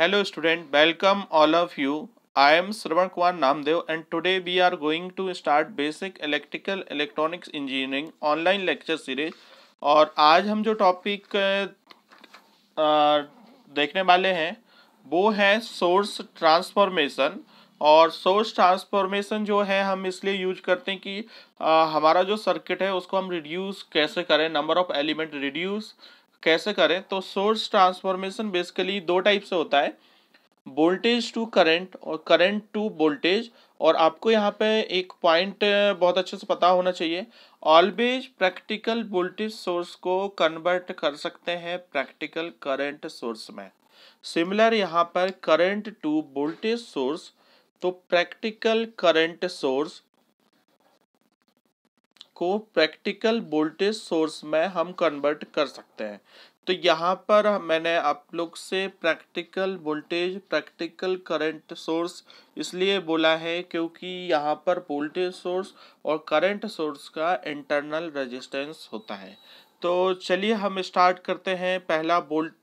hello student welcome all of you I am Shravan Kumar Namdev and today we are going to start basic electrical electronics engineering online lecture series और आज हम जो topic देखने वाले हैं वो है सोर्स ट्रांसफॉर्मेशन और सोर्स ट्रांसफॉर्मेशन जो है हम इसलिए यूज करते हैं कि हमारा जो सर्किट है उसको हम रिड्यूस कैसे करें नंबर ऑफ एलिमेंट रिड्यूस कैसे करें तो सोर्स ट्रांसफॉर्मेशन बेसिकली दो टाइप से होता है वोल्टेज टू करंट और करंट टू वोल्टेज और आपको यहाँ पे एक पॉइंट बहुत अच्छे से पता होना चाहिए ऑलवेज प्रैक्टिकल वोल्टेज सोर्स को कन्वर्ट कर सकते हैं प्रैक्टिकल करंट सोर्स में सिमिलर यहाँ पर करंट टू वोल्टेज सोर्स तो प्रैक्टिकल करंट सोर्स को प्रैक्टिकल वोल्टेज सोर्स में हम कन्वर्ट कर सकते हैं तो यहाँ पर मैंने आप लोग से practical voltage practical current source इसलिए बोला है क्योंकि यहाँ पर वोल्टेज सोर्स और करंट सोर्स का इंटरनल रेजिस्टेंस होता है तो चलिए हम स्टार्ट करते हैं पहला बोल्ट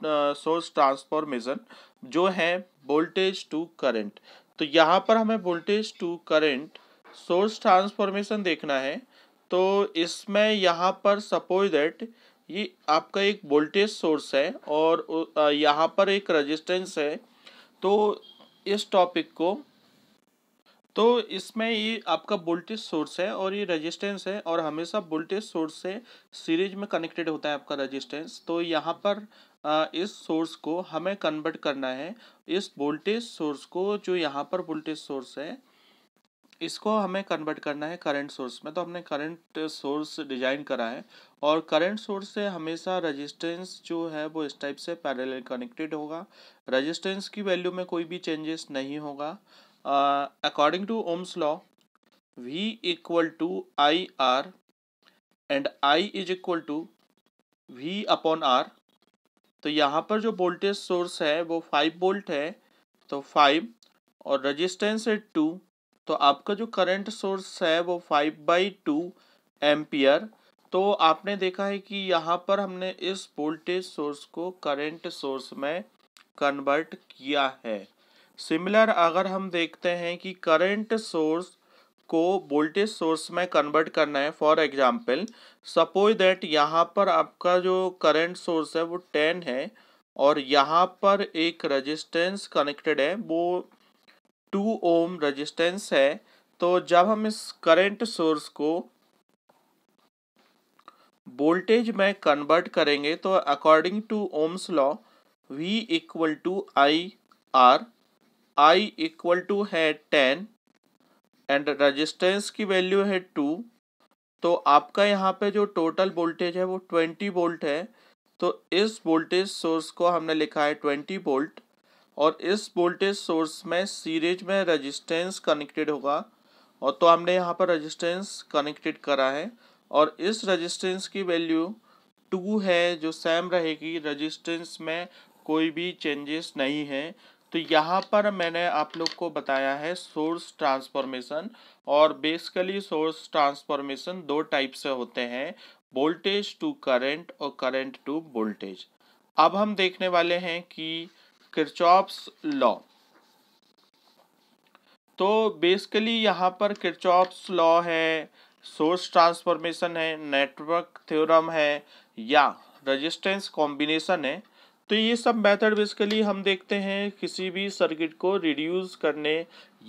सोर्स ट्रांसफॉर्मेशन जो है वोल्टेज टू करंट तो यहाँ पर हमें voltage to current source transformation देखना है तो इसमें यहाँ पर सपोज दैट ये आपका एक वोल्टेज सोर्स है और यहाँ पर एक रेजिस्टेंस है तो इस टॉपिक को तो इसमें ये आपका वोल्टेज सोर्स है और ये रेजिस्टेंस है और हमेशा वोल्टेज सोर्स से सीरीज में कनेक्टेड होता है आपका रेजिस्टेंस तो यहाँ पर इस सोर्स को हमें कन्वर्ट करना है इस वोल्टेज सोर्स को जो यहाँ पर वोल्टेज सोर्स है इसको हमें कन्वर्ट करना है करंट सोर्स में तो हमने करंट सोर्स डिजाइन करा है और करंट सोर्स से हमेशा रेजिस्टेंस जो है वो इस टाइप से पैरेलल कनेक्टेड होगा रेजिस्टेंस की वैल्यू में कोई भी चेंजेस नहीं होगा according to Ohm's law V equal to I R and I is equal to V upon R तो यहाँ पर जो वोल्टेज सोर्स है वो फाइव वोल्ट है तो फाइव और रजिस्टेंस है टू तो आपका जो करंट सोर्स है वो फाइव बाई टू एम्पियर तो आपने देखा है कि यहाँ पर हमने इस वोल्टेज सोर्स को करंट सोर्स में कन्वर्ट किया है सिमिलर अगर हम देखते हैं कि करंट सोर्स को वोल्टेज सोर्स में कन्वर्ट करना है फॉर एग्जांपल सपोज दैट यहाँ पर आपका जो करंट सोर्स है वो टेन है और यहाँ पर एक रेजिस्टेंस कनेक्टेड है वो टू ओम रेजिस्टेंस है तो जब हम इस करंट सोर्स को वोल्टेज में कन्वर्ट करेंगे तो according to Ohm's law V equal to I R I equal to है टेन एंड रेजिस्टेंस की वैल्यू है टू तो आपका यहाँ पे जो टोटल वोल्टेज है वो ट्वेंटी वोल्ट है तो इस वोल्टेज सोर्स को हमने लिखा है ट्वेंटी वोल्ट और इस वोल्टेज सोर्स में सीरीज में रेजिस्टेंस कनेक्टेड होगा और तो हमने यहाँ पर रेजिस्टेंस कनेक्टेड करा है और इस रेजिस्टेंस की वैल्यू टू है जो सेम रहेगी रेजिस्टेंस में कोई भी चेंजेस नहीं है तो यहाँ पर मैंने आप लोग को बताया है सोर्स ट्रांसफॉर्मेशन और बेसिकली सोर्स ट्रांसफॉर्मेशन दो टाइप से होते हैं वोल्टेज टू करेंट और करेंट टू वोल्टेज अब हम देखने वाले हैं कि किरचॉप्स लॉ तो बेसिकली यहाँ पर किरचॉप्स लॉ है सोर्स ट्रांसफॉर्मेशन है नेटवर्क थ्योरम है या रेजिस्टेंस कॉम्बिनेशन है तो ये सब मेथड बेसिकली हम देखते हैं किसी भी सर्किट को रिड्यूस करने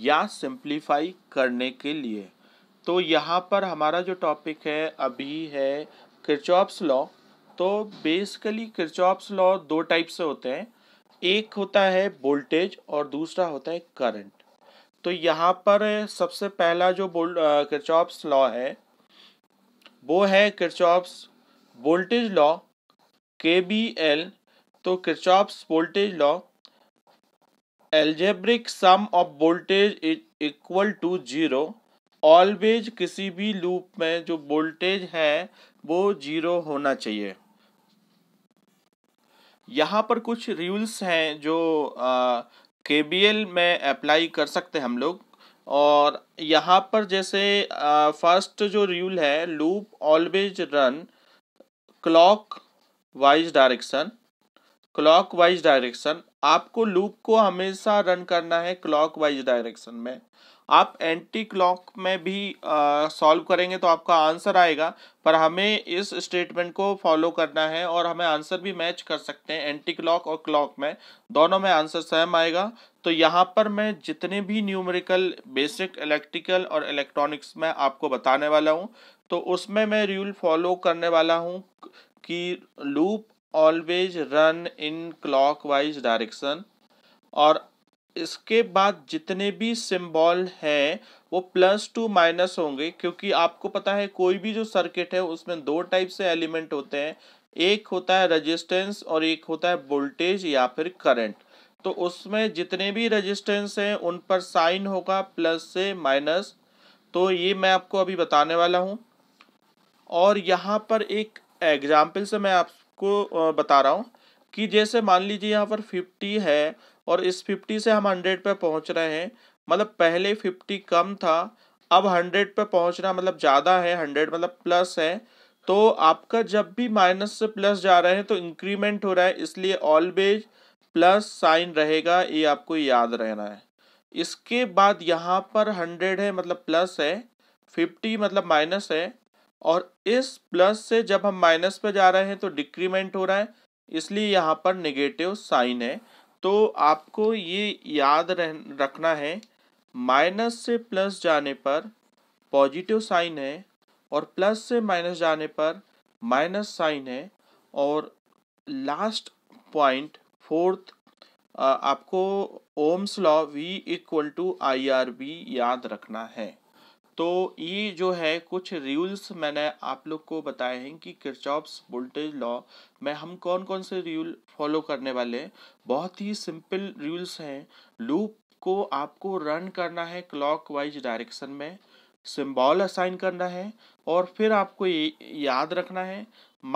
या सिंप्लीफाई करने के लिए तो यहाँ पर हमारा जो टॉपिक है अभी है किरचॉप्स लॉ तो बेसिकली किरचॉप्स लॉ दो टाइप से होते हैं एक होता है वोल्टेज और दूसरा होता है करंट तो यहाँ पर सबसे पहला जो किरचॉप्स लॉ है वो है Kirchhoff's voltage law K V L तो Kirchhoff's voltage law algebraic sum of voltage is equal to zero always किसी भी लूप में जो वोल्टेज है वो जीरो होना चाहिए यहाँ पर कुछ रूल्स हैं जो के में अप्लाई कर सकते हैं हम लोग और यहाँ पर जैसे फर्स्ट जो रूल है loop always run clockwise direction clockwise direction आपको लूप को हमेशा रन करना है क्लॉक वाइज डायरेक्शन में आप एंटी क्लॉक में भी सॉल्व करेंगे तो आपका आंसर आएगा पर हमें इस स्टेटमेंट को फॉलो करना है और हमें आंसर भी मैच कर सकते हैं एंटी क्लॉक और क्लॉक में दोनों में आंसर सेम आएगा तो यहाँ पर मैं जितने भी न्यूमेरिकल बेसिक इलेक्ट्रिकल और इलेक्ट्रॉनिक्स में आपको बताने वाला हूँ तो उसमें मैं रूल फॉलो करने वाला हूँ कि loop always run in clockwise direction और इसके बाद जितने भी सिंबल हैं वो प्लस टू माइनस होंगे क्योंकि आपको पता है कोई भी जो सर्किट है उसमें दो टाइप से एलिमेंट होते हैं एक होता है रेजिस्टेंस और एक होता है वोल्टेज या फिर करंट तो उसमें जितने भी रेजिस्टेंस हैं उन पर साइन होगा प्लस से माइनस तो ये मैं आपको अभी बताने वाला हूँ और यहाँ पर एक एग्जाम्पल से मैं आपको बता रहा हूँ कि जैसे मान लीजिए यहाँ पर फिफ्टी है और इस फिफ्टी से हम हंड्रेड पे पहुंच रहे हैं मतलब पहले फिफ्टी कम था अब हंड्रेड पे पहुंचना मतलब ज़्यादा है हंड्रेड मतलब प्लस है तो आपका जब भी माइनस से प्लस जा रहे हैं तो इंक्रीमेंट हो रहा है इसलिए ऑलवेज प्लस साइन रहेगा ये आपको याद रहना है इसके बाद यहाँ पर हंड्रेड है मतलब प्लस है फिफ्टी मतलब माइनस है और इस प्लस से जब हम माइनस पे जा रहे हैं तो डिक्रीमेंट हो रहा है इसलिए यहाँ पर नेगेटिव साइन है तो आपको ये याद रह रखना है माइनस से प्लस जाने पर पॉजिटिव साइन है और प्लस से माइनस जाने पर माइनस साइन है और लास्ट पॉइंट फोर्थ आपको Ohm's law V equal to I R बी याद रखना है तो ये जो है कुछ रूल्स मैंने आप लोग को बताए हैं कि किरचॉप्स वोल्टेज लॉ में हम कौन कौन से रूल फॉलो करने वाले हैं बहुत ही सिंपल रूल्स हैं लूप को आपको रन करना है क्लॉक वाइज डायरेक्शन में सिम्बॉल असाइन करना है और फिर आपको ये याद रखना है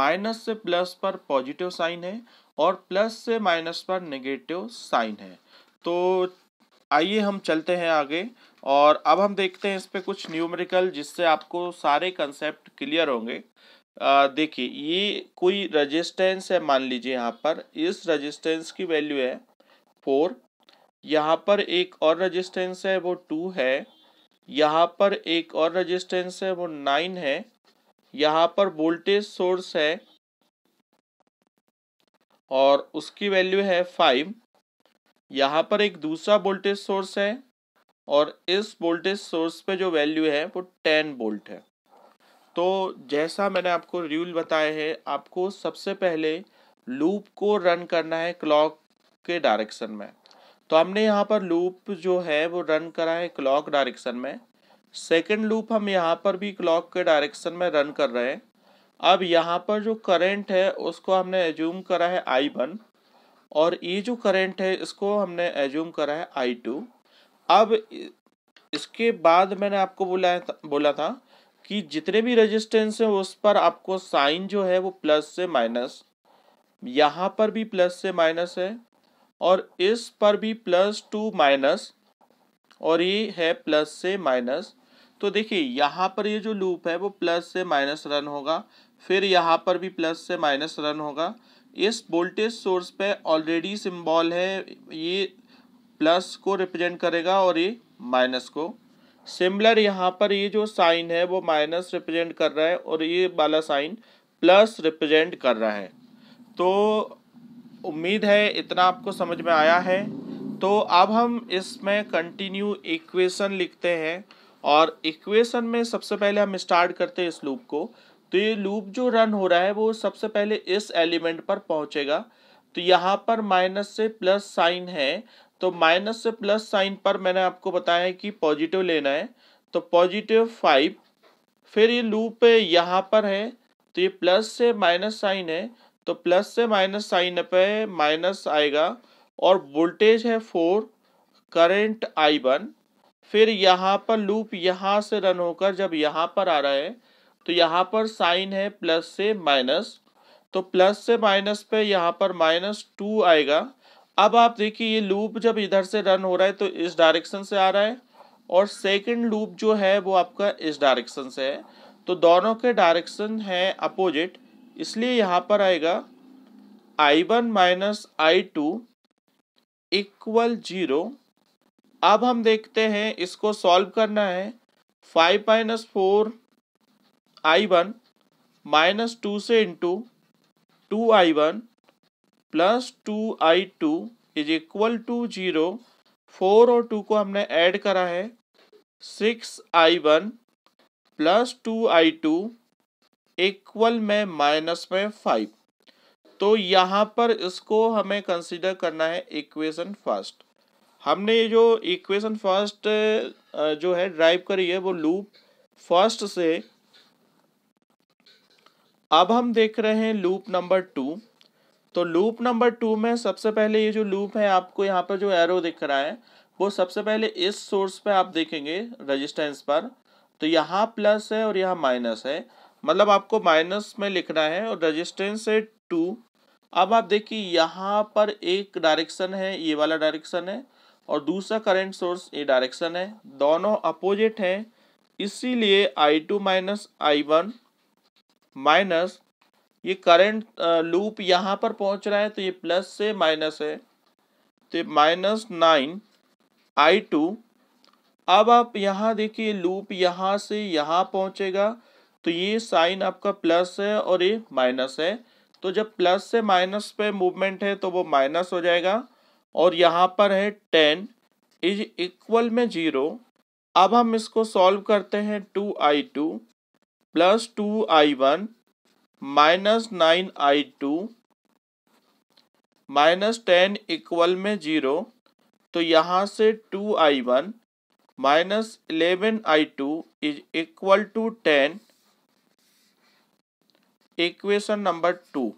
माइनस से प्लस पर पॉजिटिव साइन है और प्लस से माइनस पर नेगेटिव साइन है तो आइए हम चलते हैं आगे और अब हम देखते हैं इस पर कुछ न्यूमेरिकल जिससे आपको सारे कंसेप्ट क्लियर होंगे देखिए ये कोई रजिस्टेंस है मान लीजिए यहाँ पर इस रजिस्टेंस की वैल्यू है फोर यहाँ पर एक और रजिस्टेंस है वो टू है यहाँ पर एक और रजिस्टेंस है वो नाइन है यहाँ पर वोल्टेज सोर्स है और उसकी वैल्यू है फाइव यहाँ पर एक दूसरा वोल्टेज सोर्स है और इस वोल्टेज सोर्स पे जो वैल्यू है वो टेन वोल्ट है तो जैसा मैंने आपको रूल बताया है आपको सबसे पहले लूप को रन करना है क्लॉक के डायरेक्शन में तो हमने यहाँ पर लूप जो है वो रन करा है क्लॉक डायरेक्शन में सेकंड लूप हम यहाँ पर भी क्लॉक के डायरेक्शन में रन कर रहे हैं अब यहाँ पर जो करंट है उसको हमने एज्यूम करा है आई वन और ये जो करेंट है इसको हमने एज्यूम करा है आई टू अब इसके बाद मैंने आपको बोला था बोला था कि जितने भी रेजिस्टेंस हैं उस पर आपको साइन जो है वो प्लस से माइनस यहाँ पर भी प्लस से माइनस है और इस पर भी प्लस टू माइनस और ये है प्लस से माइनस तो देखिए यहाँ पर ये जो लूप है वो प्लस से माइनस रन होगा फिर यहाँ पर भी प्लस से माइनस रन होगा इस वोल्टेज सोर्स पे ऑलरेडी सिंबल है ये प्लस को रिप्रेजेंट करेगा और ये माइनस को सिमिलर यहाँ पर ये जो साइन है वो माइनस रिप्रेजेंट कर रहा है और ये वाला साइन प्लस रिप्रेजेंट कर रहा है तो उम्मीद है इतना आपको समझ में आया है तो अब हम इसमें कंटिन्यू इक्वेशन लिखते हैं और इक्वेशन में सबसे पहले हम स्टार्ट करते हैं इस लूप को तो ये लूप जो रन हो रहा है वो सबसे पहले इस एलिमेंट पर पहुंचेगा तो यहाँ पर माइनस से प्लस साइन है तो माइनस से प्लस साइन पर मैंने आपको बताया कि पॉजिटिव लेना है तो पॉजिटिव फाइव फिर ये लूप यहाँ पर है तो ये प्लस से माइनस साइन है तो प्लस से माइनस साइन पे माइनस आएगा और वोल्टेज है फोर करेंट आई वन फिर यहाँ पर लूप यहाँ से रन होकर जब यहाँ पर आ रहा है तो यहाँ पर साइन है प्लस से माइनस तो प्लस से माइनस पे यहाँ पर माइनस टू आएगा अब आप देखिए ये लूप जब इधर से रन हो रहा है तो इस डायरेक्शन से आ रहा है और सेकंड लूप जो है वो आपका इस डायरेक्शन से है तो दोनों के डायरेक्शन है अपोजिट इसलिए यहाँ पर आएगा I one minus I two equal zero अब हम देखते हैं इसको सॉल्व करना है five minus four I one minus two से into two I one plus two I two is equal to zero four और टू को हमने ऐड करा है six I one plus two I two equal में minus में five तो यहाँ पर इसको हमें कंसिडर करना है इक्वेशन फर्स्ट हमने ये जो इक्वेशन फर्स्ट जो है ड्राइव करी है वो लूप फर्स्ट से अब हम देख रहे हैं लूप नंबर टू तो लूप नंबर टू में सबसे पहले ये जो लूप है आपको यहाँ पर जो एरो दिख रहा है वो सबसे पहले इस सोर्स पे आप देखेंगे रजिस्टेंस पर तो यहाँ प्लस है और यहाँ माइनस है मतलब आपको माइनस में लिखना है और रजिस्टेंस है टू अब आप देखिए यहाँ पर एक डायरेक्शन है ये वाला डायरेक्शन है और दूसरा करेंट सोर्स ये डायरेक्शन है दोनों अपोजिट हैं इसीलिए I two minus I one minus ये करंट लूप यहाँ पर पहुँच रहा है तो ये प्लस से माइनस है तो माइनस नाइन आई टू अब आप यहाँ देखिए लूप यहाँ से यहाँ पहुँचेगा तो ये साइन आपका प्लस है और ये माइनस है तो जब प्लस से माइनस पे मूवमेंट है तो वो माइनस हो जाएगा और यहाँ पर है टेन इज इक्वल में जीरो अब हम इसको सॉल्व करते हैं two I two plus two I one minus nine I two minus ten equal में जीरो तो यहाँ से two I one minus eleven I two is equal to ten equation number two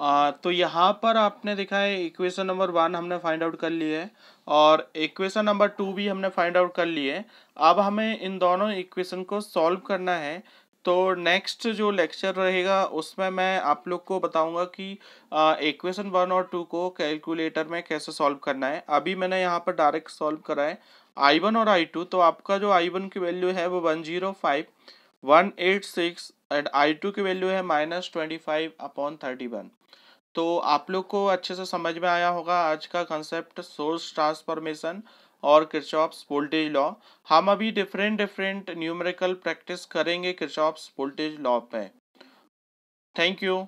तो यहाँ पर आपने देखा है इक्वेशन नंबर वन हमने फाइंड आउट कर लिया है और इक्वेशन नंबर टू भी हमने फाइंड आउट कर लिए है अब हमें इन दोनों इक्वेशन को सॉल्व करना है तो नेक्स्ट जो लेक्चर रहेगा उसमें मैं आप लोग को बताऊंगा कि इक्वेशन वन और टू को कैलकुलेटर में कैसे सॉल्व करना है अभी मैंने यहाँ पर डायरेक्ट सॉल्व करा है आई वन और आई टू तो आपका जो आई वन की वैल्यू है वो one zero five one eight six and I two की वैल्यू है minus twenty five upon thirty one तो आप लोग को अच्छे से समझ में आया होगा आज का कंसेप्ट सोर्स ट्रांसफॉर्मेशन और क्रिचॉप्स वोल्टेज लॉ हम अभी डिफरेंट डिफरेंट न्यूमेरिकल प्रैक्टिस करेंगे क्रिचॉप्स वोल्टेज लॉ पे थैंक यू